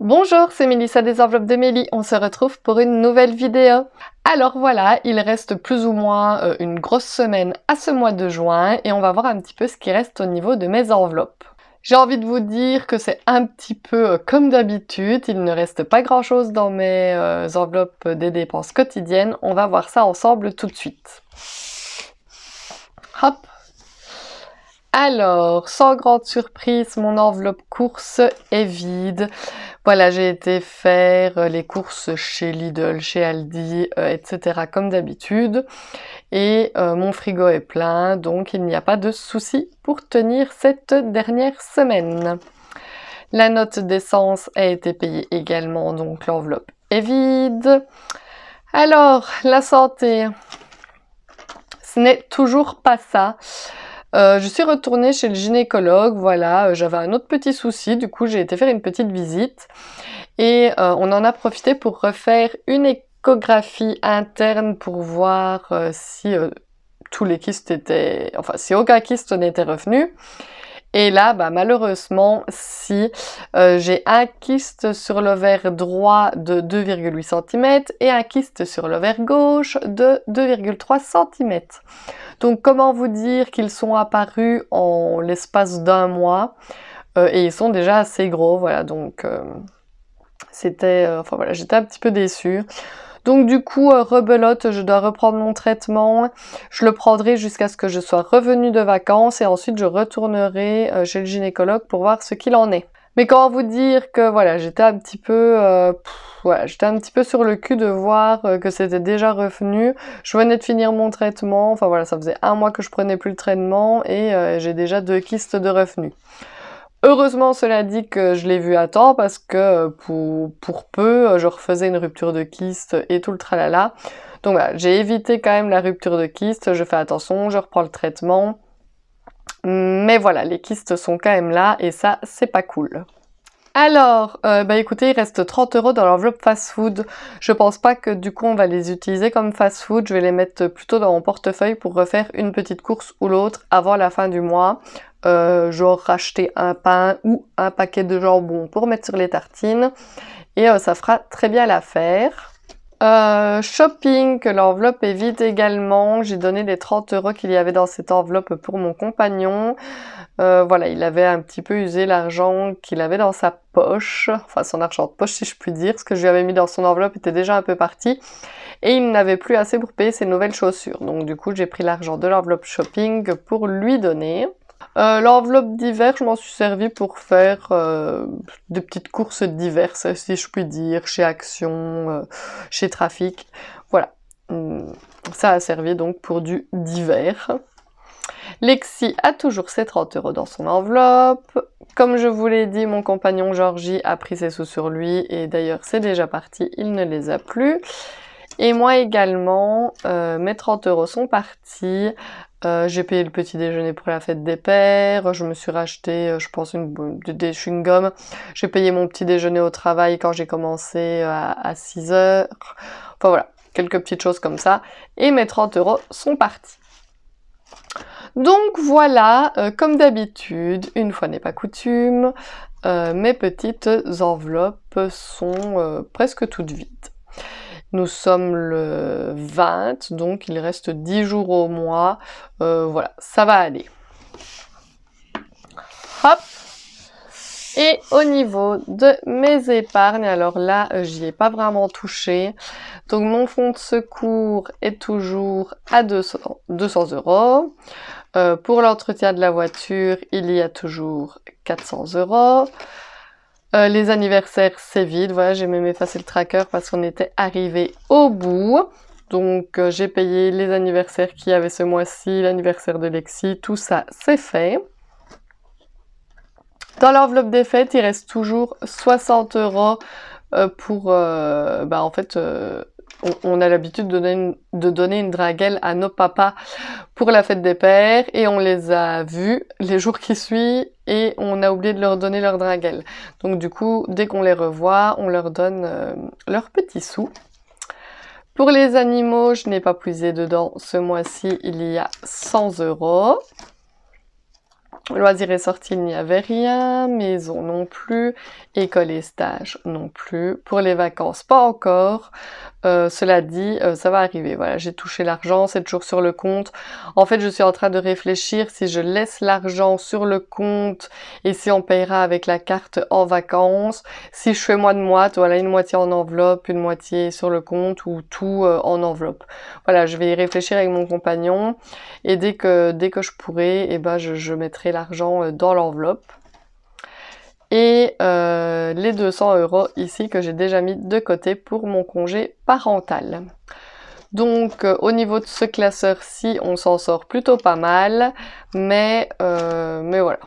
Bonjour, c'est Mélissa des Enveloppes de Mélie. On se retrouve pour une nouvelle vidéo. Alors voilà, il reste plus ou moins euh, une grosse semaine à ce mois de juin et on va voir un petit peu ce qui reste au niveau de mes enveloppes. J'ai envie de vous dire que c'est un petit peu euh, comme d'habitude, il ne reste pas grand chose dans mes euh, enveloppes des dépenses quotidiennes. On va voir ça ensemble tout de suite. Hop alors, sans grande surprise, mon enveloppe course est vide. Voilà, j'ai été faire euh, les courses chez Lidl, chez Aldi, euh, etc. comme d'habitude. Et euh, mon frigo est plein, donc il n'y a pas de souci pour tenir cette dernière semaine. La note d'essence a été payée également, donc l'enveloppe est vide. Alors, la santé, ce n'est toujours pas ça. Euh, je suis retournée chez le gynécologue, voilà, euh, j'avais un autre petit souci, du coup j'ai été faire une petite visite et euh, on en a profité pour refaire une échographie interne pour voir si tous les kystes étaient, enfin si aucun kyste n'était revenu. Et là, bah, malheureusement, si euh, j'ai un kyste sur l'ovaire droit de 2,8 cm et un kyste sur l'ovaire gauche de 2,3 cm. Donc comment vous dire qu'ils sont apparus en l'espace d'un mois euh, et ils sont déjà assez gros, voilà, donc euh, c'était, enfin voilà, j'étais un petit peu déçue. Donc du coup, euh, rebelote, je dois reprendre mon traitement. Je le prendrai jusqu'à ce que je sois revenue de vacances et ensuite je retournerai euh, chez le gynécologue pour voir ce qu'il en est. Mais comment vous dire que voilà, j'étais un petit peu, euh, j'étais un petit peu sur le cul de voir que c'était déjà revenu. Je venais de finir mon traitement, enfin voilà, ça faisait un mois que je prenais plus le traitement et j'ai déjà deux kystes de revenus. Heureusement, cela dit que je l'ai vu à temps parce que euh, pour, pour, peu, euh, je refaisais une rupture de kyste et tout le tralala. Donc voilà, j'ai évité quand même la rupture de kyste, je fais attention, je reprends le traitement. Mais voilà, les kystes sont quand même là et ça, c'est pas cool. Alors, euh, bah écoutez, il reste 30 euros dans l'enveloppe fast-food. Je pense pas que du coup on va les utiliser comme fast-food. Je vais les mettre plutôt dans mon portefeuille pour refaire une petite course ou l'autre avant la fin du mois euh, genre racheter un pain ou un paquet de jambon pour mettre sur les tartines. Et euh, ça fera très bien l'affaire. Euh, shopping, que l'enveloppe est vide également. J'ai donné les 30 euros qu'il y avait dans cette enveloppe pour mon compagnon. Euh, voilà, il avait un petit peu usé l'argent qu'il avait dans sa poche, enfin son argent de poche si je puis dire. Ce que je lui avais mis dans son enveloppe était déjà un peu parti et il n'avait plus assez pour payer ses nouvelles chaussures. Donc du coup, j'ai pris l'argent de l'enveloppe shopping pour lui donner. Euh, l'enveloppe d'hiver, je m'en suis servie pour faire euh, des petites courses diverses, si je puis dire, chez Action, euh, chez Trafic. Voilà. Hum, ça a servi donc pour du d'hiver. Lexi a toujours ses 30 euros dans son enveloppe. Comme je vous l'ai dit, mon compagnon Georgie a pris ses sous sur lui et d'ailleurs c'est déjà parti, il ne les a plus. Et moi également, mes 30 euros sont partis. Euh, j'ai payé le petit déjeuner pour la fête des pères, je me suis racheté, euh, je pense, une, des chewing-gums. J'ai payé mon petit déjeuner au travail quand j'ai commencé euh, à, 6 heures. Enfin voilà, quelques petites choses comme ça. Et mes 30 euros sont partis. Donc voilà, comme d'habitude, une fois n'est pas coutume, mes petites enveloppes sont presque toutes vides. Nous sommes le 20, donc il reste 10 jours au mois. Euh, voilà, ça va aller. Hop et au niveau de mes épargnes, alors là, euh, j'y ai pas vraiment touché. Donc mon fonds de secours est toujours à 200, euros. Euh, pour l'entretien de la voiture, il y a toujours 400 euros. Euh, les anniversaires, c'est vide. Voilà, j'ai même effacé le tracker parce qu'on était arrivé au bout. Donc euh, j'ai payé les anniversaires qu'il y avait ce mois-ci, l'anniversaire de Lexi, tout ça, c'est fait. Dans l'enveloppe des fêtes, il reste toujours 60 euros euh, pour, bah, en fait, on, a l'habitude de, donner une, draguelle à nos papas pour la fête des pères et on les a vus les jours qui suivent et on a oublié de leur donner leur draguelle. Donc du coup, dès qu'on les revoit, on leur donne euh, leur petit sou. Pour les animaux, je n'ai pas puisé dedans. Ce mois-ci, il y a 100 euros. Loisir et sorties, il n'y avait rien, maison non plus, école et stage non plus, pour les vacances pas encore. Euh, cela dit, euh, ça va arriver. Voilà, j'ai touché l'argent, c'est toujours sur le compte. En fait, je suis en train de réfléchir si je laisse l'argent sur le compte et si on payera avec la carte en vacances, si je fais mois de moite, voilà, une moitié en enveloppe, une moitié sur le compte ou tout euh, en enveloppe. Voilà, je vais y réfléchir avec mon compagnon et dès que dès que je pourrai, et eh ben, je mettrai l'argent euh, dans l'enveloppe. Et euh, les 200 euros ici que j'ai déjà mis de côté pour mon congé parental. Donc euh, au niveau de ce classeur-ci, on s'en sort plutôt pas mal, mais, mais voilà.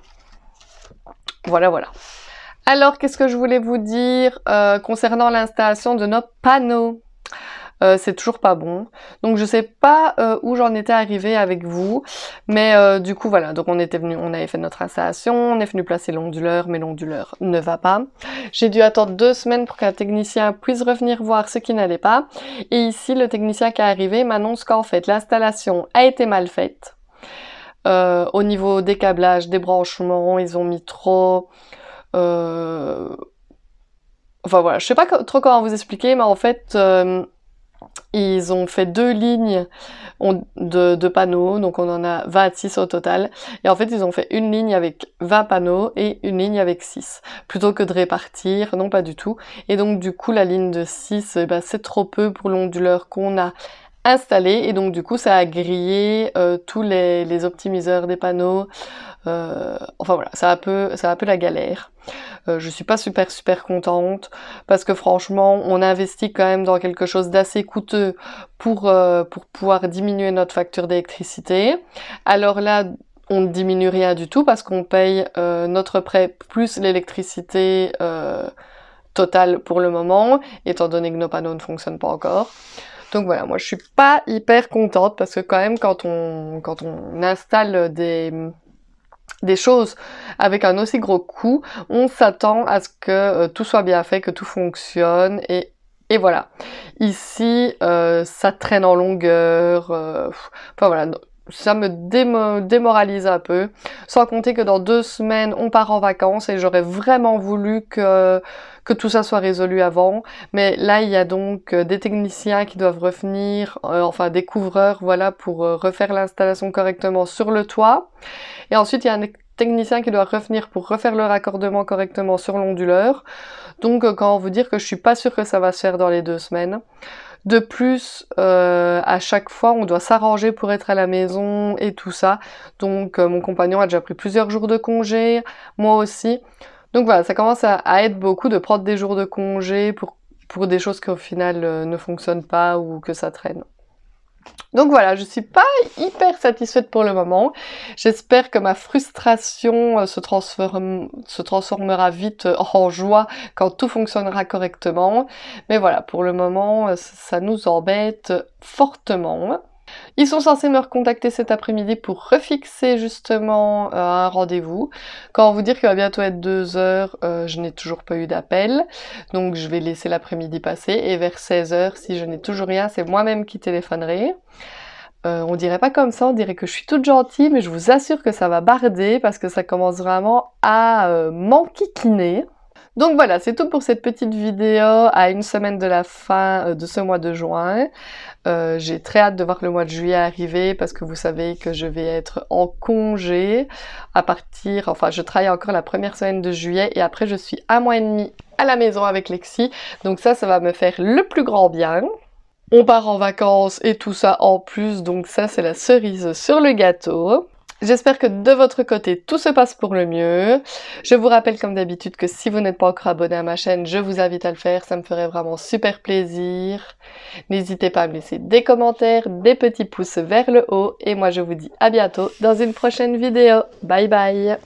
Voilà, voilà. Alors, qu'est-ce que je voulais vous dire concernant l'installation de nos panneaux euh, c'est toujours pas bon. Donc je sais pas euh, où j'en étais arrivée avec vous, mais euh, du coup voilà, donc on était venu, on avait fait notre installation, on est venu placer l'onduleur, mais l'onduleur ne va pas. J'ai dû attendre deux semaines pour qu'un technicien puisse revenir voir ce qui n'allait pas. Et ici, le technicien qui est arrivé m'annonce qu'en fait l'installation a été mal faite. au niveau des câblages, des branchements, ils ont mis trop. Enfin voilà, je sais pas trop comment vous expliquer, mais en fait, ils ont fait deux lignes de, panneaux, donc on en a 26 au total. Et en fait, ils ont fait une ligne avec 20 panneaux et une ligne avec 6. Plutôt que de répartir, non pas du tout. Et donc du coup, la ligne de 6, eh ben, c'est trop peu pour l'onduleur qu'on a installé. Et donc du coup, ça a grillé euh, tous les optimiseurs des panneaux, euh, enfin voilà, ça un peu, un peu la galère. Euh, je suis pas super super contente parce que franchement, on investit quand même dans quelque chose d'assez coûteux pour euh, pour pouvoir diminuer notre facture d'électricité. Alors là, on ne diminue rien du tout parce qu'on paye notre prêt plus l'électricité totale pour le moment, étant donné que nos panneaux ne fonctionnent pas encore. Donc voilà, moi je suis pas hyper contente parce que quand même quand on quand on installe des des choses avec un aussi gros coup, on s'attend à ce que euh, tout soit bien fait, que tout fonctionne et, et voilà. Ici, euh, ça traîne en longueur. Euh, enfin voilà, ça me démoralise un peu. Sans compter que dans deux semaines, on part en vacances et j'aurais vraiment voulu que, que tout ça soit résolu avant. Mais là, il y a donc euh, des techniciens qui doivent revenir, euh, enfin des couvreurs, voilà, pour euh, refaire l'installation correctement sur le toit. Et ensuite, il y a un technicien qui doit revenir pour refaire le raccordement correctement sur l'onduleur. Donc, quand vous dire que je suis pas sûre que ça va se faire dans les deux semaines. De plus, euh, à chaque fois, on doit s'arranger pour être à la maison et tout ça. Donc, euh, mon compagnon a déjà pris plusieurs jours de congé, moi aussi. Donc voilà, ça commence à, être beaucoup de prendre des jours de congé pour, pour des choses qui au final euh, ne fonctionnent pas ou que ça traîne. Donc voilà, je suis pas hyper satisfaite pour le moment. J'espère que ma frustration euh, se, se, transformera vite euh, en joie quand tout fonctionnera correctement. Mais voilà, pour le moment, euh, ça nous embête fortement. Ils sont censés me recontacter cet après-midi pour refixer justement euh, un rendez-vous. Quand vous dire qu'il va bientôt être 2 heures, euh, je n'ai toujours pas eu d'appel. Donc je vais laisser l'après-midi passer. Et vers 16 heures, si je n'ai toujours rien, c'est moi-même qui téléphonerai. Euh, on dirait pas comme ça, on dirait que je suis toute gentille, mais je vous assure que ça va barder parce que ça commence vraiment à m'enquiquiner. Donc voilà, c'est tout pour cette petite vidéo à une semaine de la fin euh, de ce mois de juin. Euh, j'ai très hâte de voir le mois de juillet arriver parce que vous savez que je vais être en congé à partir, enfin je travaille encore la première semaine de juillet et après je suis un mois et demi à la maison avec Lexi. Donc ça, ça va me faire le plus grand bien. On part en vacances et tout ça en plus, donc ça c'est la cerise sur le gâteau. J'espère que de votre côté, tout se passe pour le mieux. Je vous rappelle comme d'habitude que si vous n'êtes pas encore abonné à ma chaîne, je vous invite à le faire, ça me ferait vraiment super plaisir. N'hésitez pas à me laisser des commentaires, des petits pouces vers le haut et moi je vous dis à bientôt dans une prochaine vidéo. Bye bye